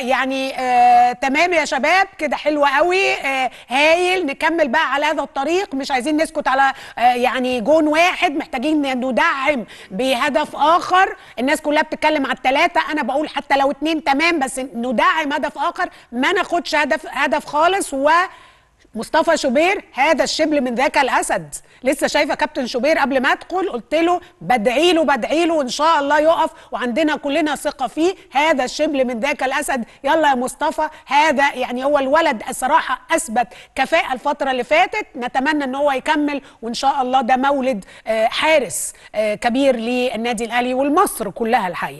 يعني آه تمام يا شباب كده حلوه قوي آه هايل نكمل بقى على هذا الطريق مش عايزين نسكت على آه يعني جون واحد محتاجين ندعم بهدف اخر الناس كلها بتتكلم على التلاتة انا بقول حتى لو اتنين تمام بس ندعم هدف اخر ما ناخدش هدف هدف خالص و مصطفى شوبير هذا الشبل من ذاك الاسد لسه شايفه كابتن شوبير قبل ما ادخل قلت له بدعي له بدعي له وان شاء الله يقف وعندنا كلنا ثقه فيه هذا الشبل من ذاك الاسد يلا يا مصطفى هذا يعني هو الولد الصراحه اثبت كفاءه الفتره اللي فاتت نتمنى ان هو يكمل وان شاء الله ده مولد آه، حارس آه، كبير للنادي الاهلي والمصر كلها الحقيقه